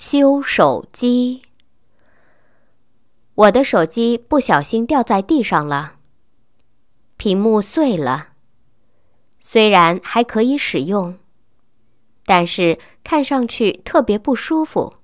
修手机。我的手机不小心掉在地上了，屏幕碎了。虽然还可以使用，但是看上去特别不舒服。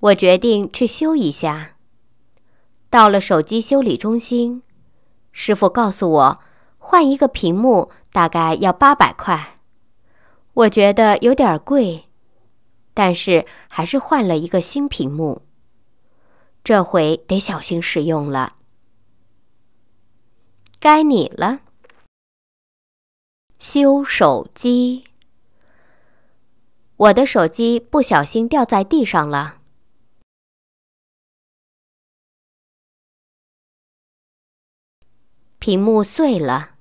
我决定去修一下。到了手机修理中心，师傅告诉我，换一个屏幕大概要八百块。我觉得有点贵。但是还是换了一个新屏幕，这回得小心使用了。该你了，修手机。我的手机不小心掉在地上了，屏幕碎了。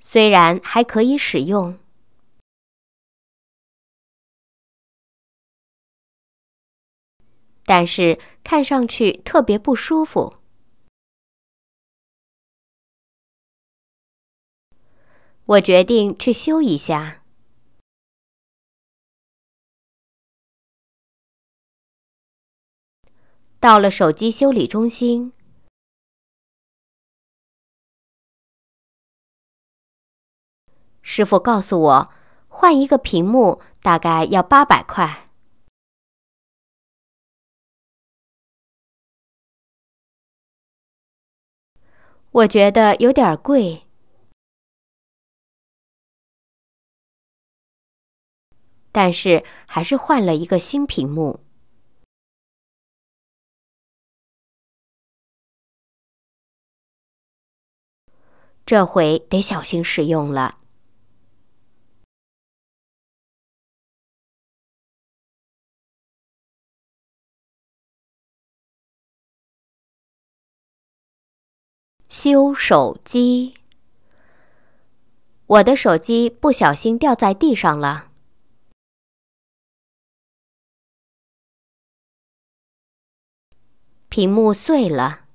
虽然还可以使用，但是看上去特别不舒服。我决定去修一下。到了手机修理中心。师傅告诉我，换一个屏幕大概要八百块。我觉得有点贵，但是还是换了一个新屏幕。这回得小心使用了。修手机。我的手机不小心掉在地上了，屏幕碎了。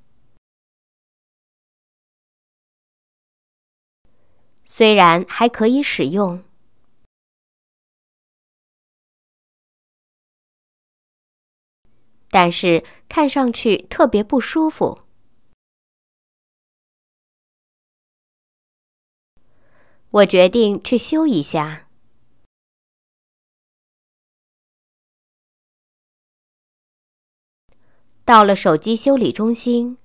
虽然还可以使用，但是看上去特别不舒服。我决定去修一下。到了手机修理中心，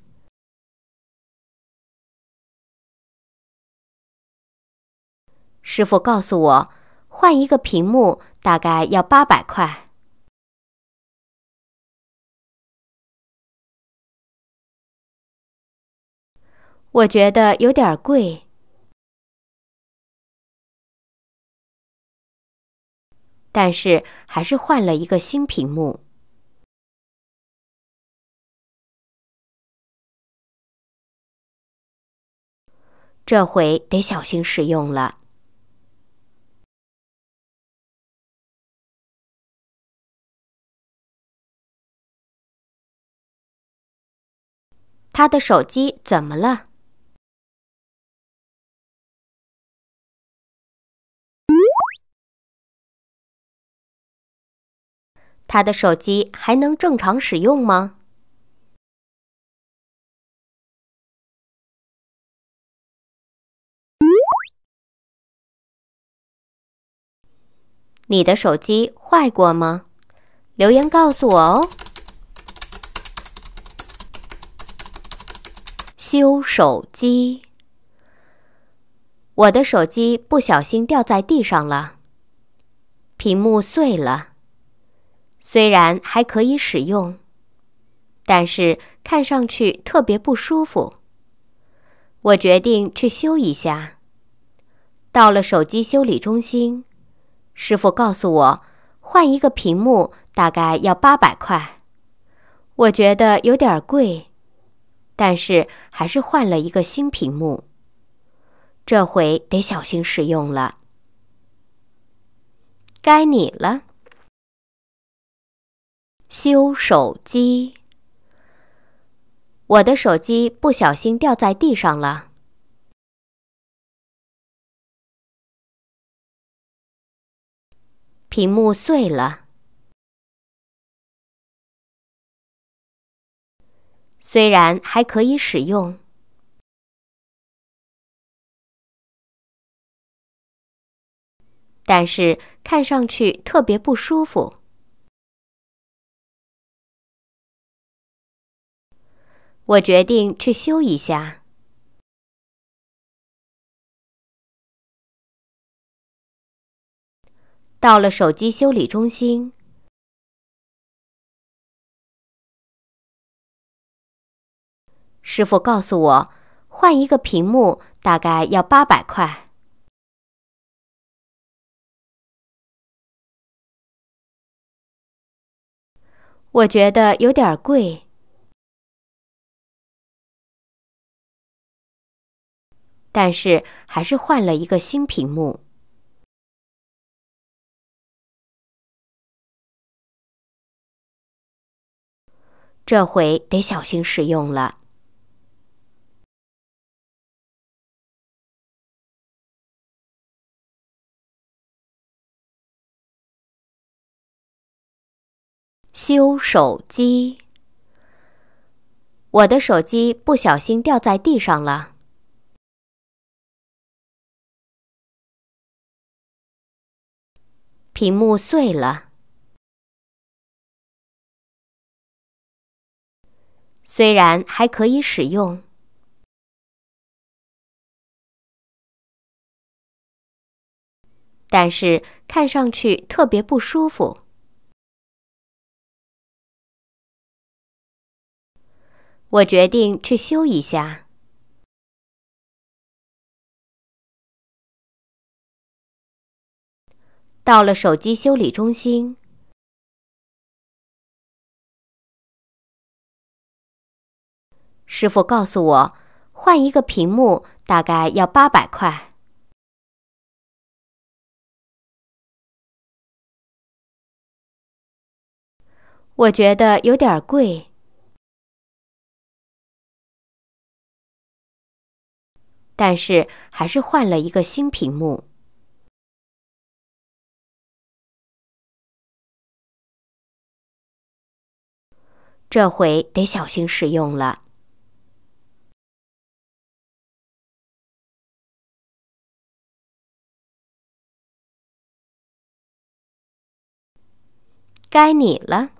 师傅告诉我，换一个屏幕大概要八百块。我觉得有点贵。但是还是换了一个新屏幕，这回得小心使用了。他的手机怎么了？他的手机还能正常使用吗？你的手机坏过吗？留言告诉我。哦。修手机。我的手机不小心掉在地上了，屏幕碎了。虽然还可以使用，但是看上去特别不舒服。我决定去修一下。到了手机修理中心，师傅告诉我，换一个屏幕大概要八百块。我觉得有点贵，但是还是换了一个新屏幕。这回得小心使用了。该你了。修手机。我的手机不小心掉在地上了，屏幕碎了。虽然还可以使用，但是看上去特别不舒服。我决定去修一下。到了手机修理中心，师傅告诉我，换一个屏幕大概要八百块。我觉得有点贵。但是还是换了一个新屏幕，这回得小心使用了。修手机，我的手机不小心掉在地上了。屏幕碎了，虽然还可以使用，但是看上去特别不舒服。我决定去修一下。到了手机修理中心，师傅告诉我，换一个屏幕大概要八百块。我觉得有点贵，但是还是换了一个新屏幕。这回得小心使用了。该你了。